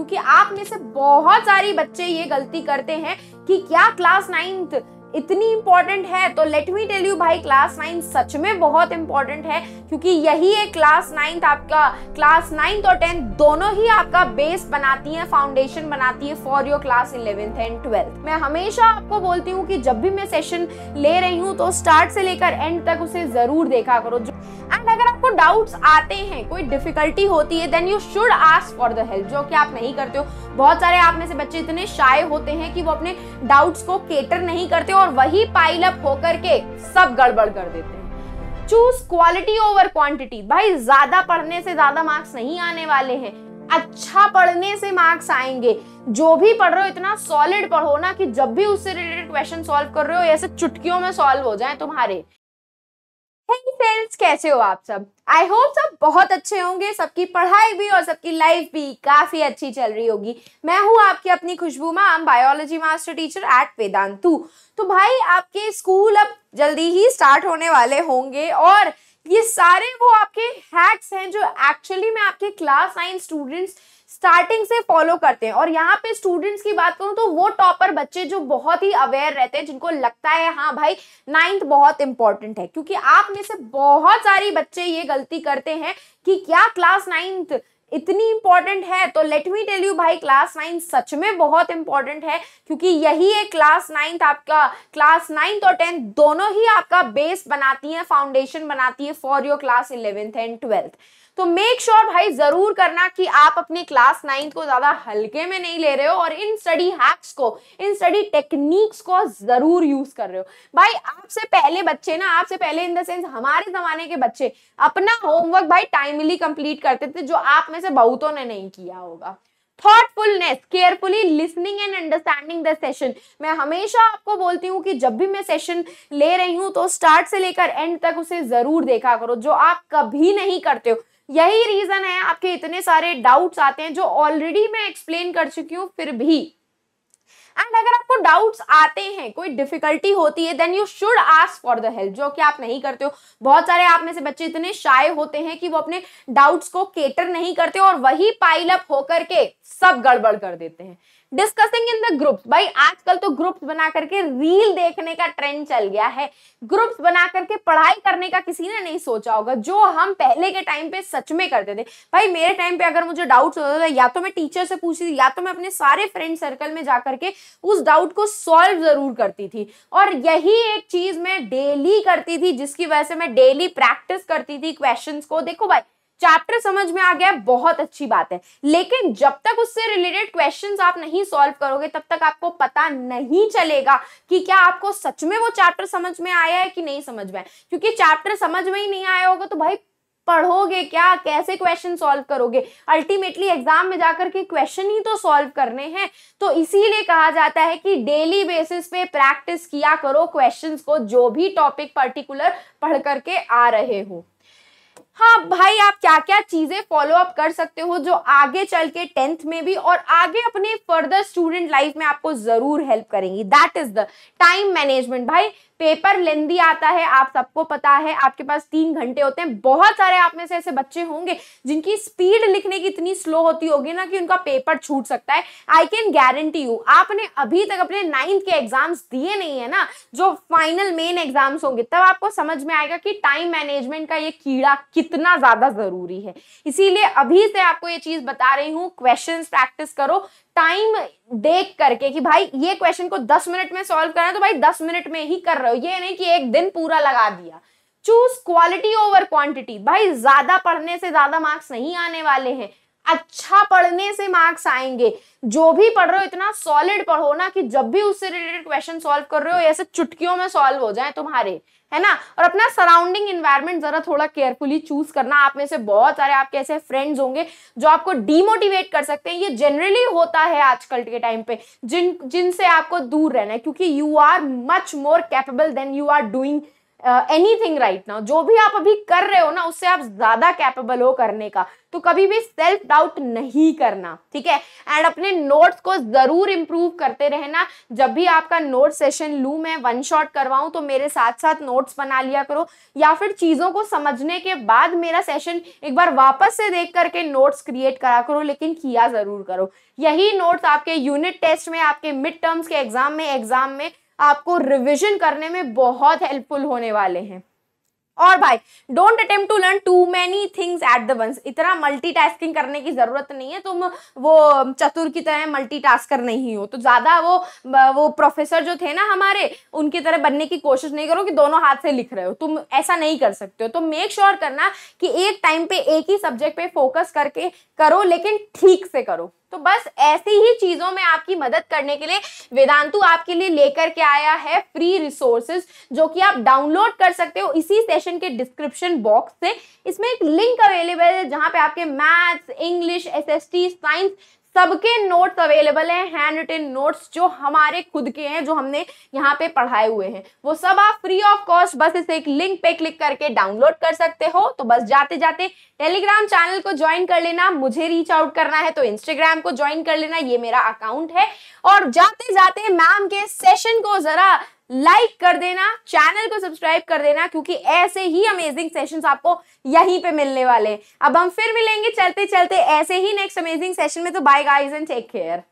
क्योंकि आप में से बहुत सारी बच्चे ये गलती करते हैं कि क्या क्लास नाइन्थ इतनी इंपॉर्टेंट है तो लेट मी टेल यू भाई क्लास नाइन्थ सच में बहुत इंपॉर्टेंट है क्योंकि यही एक क्लास नाइन्थ आपका क्लास नाइन्थ और टेंथ दोनों ही आपका बेस बनाती है फाउंडेशन बनाती है for your class eleventh and twelfth मैं हमेशा आपको बोलती हूँ कि जब भी मैं सेशन ले रही हूँ तो स्टार्ट से लेकर एंड तक उसे जरूर देखा करो एंड अगर आपको डाउट्स आते हैं कोई डिफिकल्टी होती है then you should ask for the help जो कि आप नहीं करते हो बहुत सारे आप में से बच्चे इतने शाय होते हैं कि वो अपने डाउट्स को केटर नहीं करते और वही पाइल अप होकर के सब गड़बड़ कर देते हैं चूज क्वालिटी ओवर क्वांटिटी भाई ज्यादा पढ़ने से ज्यादा मार्क्स नहीं आने वाले हैं अच्छा पढ़ने से मार्क्स आएंगे जो भी पढ़ रहे हो इतना सॉलिड पढ़ो ना कि जब भी उससे रिलेटेड क्वेश्चन सॉल्व कर रहे हो ऐसे चुटकियों में सॉल्व हो जाए तुम्हारे फ्रेंड्स कैसे हो आप सब आई होप सब बहुत अच्छे होंगे सबकी पढ़ाई भी और सबकी लाइफ भी काफ़ी अच्छी चल रही होगी मैं हूँ आपकी अपनी Khushboo ma'am biology master teacher at Vedantu तो भाई आपके स्कूल अब जल्दी ही स्टार्ट होने वाले होंगे और ये सारे वो आपके हैक्स हैं जो एक्चुअली में आपके क्लास नाइन स्टूडेंट्स स्टार्टिंग से फॉलो करते हैं और यहाँ पे स्टूडेंट्स की बात करूँ तो वो टॉपर बच्चे जो बहुत ही अवेयर रहते हैं जिनको लगता है हाँ भाई नाइन्थ बहुत इंपॉर्टेंट है क्योंकि आप में से बहुत सारे बच्चे ये गलती करते हैं कि क्या क्लास नाइन्थ इतनी इंपॉर्टेंट है तो लेट मी टेल यू भाई क्लास नाइन सच में बहुत इंपॉर्टेंट है क्योंकि यही एक क्लास नाइन्थ आपका क्लास नाइन्थ और टेंथ दोनों ही आपका बेस बनाती है फाउंडेशन बनाती है for your class eleventh and twelfth तो मेक श्योर sure भाई जरूर करना कि आप अपने क्लास नाइन्थ को ज्यादा हल्के में नहीं ले रहे हो और इन स्टडी हैक्स को इन स्टडी टेक्निक्स को जरूर यूज कर रहे हो भाई आपसे पहले बच्चे ना आपसे पहले इन द सेंस हमारे जमाने के बच्चे अपना होमवर्क भाई टाइमली कंप्लीट करते थे जो आप में से बहुतों ने नहीं किया होगा thoughtfulness carefully listening and understanding the session मैं हमेशा आपको बोलती हूँ कि जब भी मैं सेशन ले रही हूँ तो स्टार्ट से लेकर एंड तक उसे जरूर देखा करो जो आप कभी नहीं करते हो यही रीजन है आपके इतने सारे डाउट्स आते हैं जो ऑलरेडी मैं एक्सप्लेन कर चुकी हूँ फिर भी एंड अगर आपको डाउट्स आते हैं कोई डिफिकल्टी होती है then you should ask for the help जो कि आप नहीं करते हो बहुत सारे आप में से बच्चे इतने शाये होते हैं कि वो अपने डाउट्स को केटर नहीं करते और वही पाइलअप होकर के सब गड़बड़ कर देते हैं डिस्कसिंग इन द ग्रुप्स भाई आजकल तो ग्रुप्स बना करके रील देखने का ट्रेंड चल गया है ग्रुप्स बना करके पढ़ाई करने का किसी ने नहीं सोचा होगा जो हम पहले के टाइम पे सच में करते थे भाई मेरे टाइम पे अगर मुझे डाउट होता था या तो मैं टीचर से पूछती थी या तो मैं अपने सारे फ्रेंड सर्कल में जाकर के उस डाउट को सॉल्व जरूर करती थी और यही एक चीज मैं डेली करती थी जिसकी वजह से मैं डेली प्रैक्टिस करती थी क्वेश्चन को देखो भाई चैप्टर समझ में आ गया बहुत अच्छी बात है लेकिन जब तक उससे रिलेटेड क्वेश्चन आप नहीं सॉल्व करोगे तब तक आपको पता नहीं चलेगा कि क्या आपको सच में वो चैप्टर समझ में आया है कि नहीं समझ में क्योंकि चैप्टर समझ में ही नहीं आया होगा तो भाई पढ़ोगे क्या कैसे क्वेश्चन सॉल्व करोगे अल्टीमेटली एग्जाम में जाकर के क्वेश्चन ही तो सॉल्व करने हैं तो इसीलिए कहा जाता है कि डेली बेसिस पे प्रैक्टिस किया करो क्वेश्चंस को जो भी टॉपिक पर्टिकुलर पढ़ करके आ रहे हो हाँ भाई आप क्या क्या चीजें फॉलो अप कर सकते हो जो आगे चल के टेंथ में भी और आगे अपने फर्दर स्टूडेंट लाइफ में आपको जरूर हेल्प करेंगी that is the time management भाई पेपर लेंदी आता है आप सबको पता है आपके पास तीन घंटे होते हैं बहुत सारे आप में से ऐसे बच्चे होंगे जिनकी स्पीड लिखने की इतनी स्लो होती होगी ना कि उनका पेपर छूट सकता है आई कैन गारंटी यू आपने अभी तक अपने नाइन्थ के एग्जाम्स दिए नहीं है ना जो फाइनल मेन एग्जाम्स होंगे तब आपको समझ में आएगा कि टाइम मैनेजमेंट का ये कीड़ा कितना ज्यादा जरूरी है इसीलिए अभी से आपको ये चीज बता रही हूँ क्वेश्चंस प्रैक्टिस करो टाइम देख करके कि भाई ये क्वेश्चन को 10 मिनट में सॉल्व करना है तो भाई 10 मिनट में ही कर रहे हो ये नहीं कि एक दिन पूरा लगा दिया चूज क्वालिटी ओवर क्वांटिटी भाई ज्यादा पढ़ने से ज्यादा मार्क्स नहीं आने वाले हैं अच्छा पढ़ने से मार्क्स आएंगे जो भी पढ़ रहे हो इतना सॉलिड पढ़ो ना कि जब भी उससे रिलेटेड क्वेश्चन सॉल्व कर रहे हो ऐसे चुटकियों में सॉल्व हो जाए तुम्हारे है ना और अपना सराउंडिंग इन्वायरमेंट जरा थोड़ा केयरफुली चूज करना आप में से बहुत सारे आपके ऐसे फ्रेंड्स होंगे जो आपको डीमोटिवेट कर सकते हैं ये जनरली होता है आजकल के टाइम पे जिन जिनसे आपको दूर रहना है क्योंकि you are much more capable than you are doing anything right now जो भी आप अभी कर रहे हो ना उससे आप ज्यादा कैपेबल हो करने का तो कभी भी सेल्फ डाउट नहीं करना ठीक है एंड अपने नोट्स को जरूर इम्प्रूव करते रहना जब भी आपका नोट सेशन लू मैं वन शॉट करवाऊं तो मेरे साथ साथ नोट्स बना लिया करो या फिर चीज़ों को समझने के बाद मेरा सेशन एक बार वापस से देख करके नोट्स क्रिएट करा करो लेकिन किया ज़रूर करो यही नोट्स आपके यूनिट टेस्ट में आपके मिड टर्म्स के एग्जाम में एग्जाम में आपको रिविजन करने में बहुत हेल्पफुल होने वाले हैं और भाई don't attempt to learn too many things at the once इतना मल्टीटास्किंग करने की जरूरत नहीं है तुम वो चतुर की तरह मल्टीटास्कर नहीं हो तो ज्यादा वो वो प्रोफेसर जो थे ना हमारे उनकी तरह बनने की कोशिश नहीं करो कि दोनों हाथ से लिख रहे हो तुम ऐसा नहीं कर सकते हो तो मेक श्योर sure करना कि एक टाइम पे एक ही सब्जेक्ट पे फोकस करके करो लेकिन ठीक से करो तो बस ऐसी ही चीज़ों में आपकी मदद करने के लिए वेदांतु आपके लिए लेकर के आया है फ्री रिसोर्सेज जो कि आप डाउनलोड कर सकते हो इसी सेशन के डिस्क्रिप्शन बॉक्स से इसमें एक लिंक अवेलेबल है जहाँ पे आपके मैथ्स इंग्लिश एसएसटी साइंस सबके नोट्स अवेलेबल हैं हैंड रिटेन नोट्स जो हमारे खुद के हैं जो हमने यहाँ पे पढ़ाए हुए हैं वो सब आप फ्री ऑफ कॉस्ट बस इसे एक लिंक पे क्लिक करके डाउनलोड कर सकते हो तो बस जाते जाते टेलीग्राम चैनल को ज्वाइन कर लेना मुझे रीच आउट करना है तो इंस्टाग्राम को ज्वाइन कर लेना ये मेरा अकाउंट है और जाते जाते मैम के सेशन को जरा लाइक कर देना चैनल को सब्सक्राइब कर देना क्योंकि ऐसे ही अमेजिंग सेशंस आपको यहीं पे मिलने वाले अब हम फिर मिलेंगे चलते चलते ऐसे ही नेक्स्ट अमेजिंग सेशन में तो bye guys and take care